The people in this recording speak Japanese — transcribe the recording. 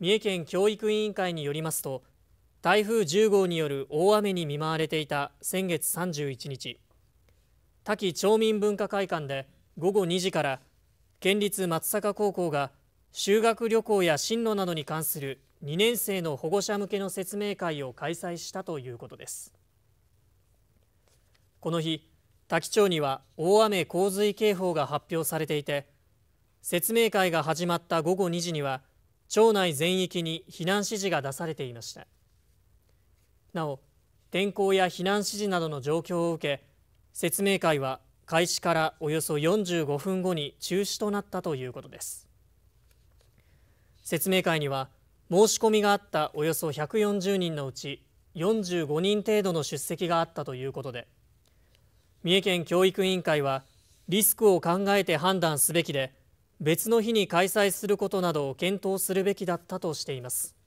三重県教育委員会によりますと台風10号による大雨に見舞われていた先月31日滝町民文化会館で午後2時から県立松阪高校が修学旅行や進路などに関する2年生の保護者向けの説明会を開催したということですこの日滝町には大雨洪水警報が発表されていて説明会が始まった午後2時には町内全域に避難指示が出されていましたなお天候や避難指示などの状況を受け説明会は開始からおよそ45分後に中止となったということです説明会には申し込みがあったおよそ140人のうち45人程度の出席があったということで三重県教育委員会はリスクを考えて判断すべきで別の日に開催することなどを検討するべきだったとしています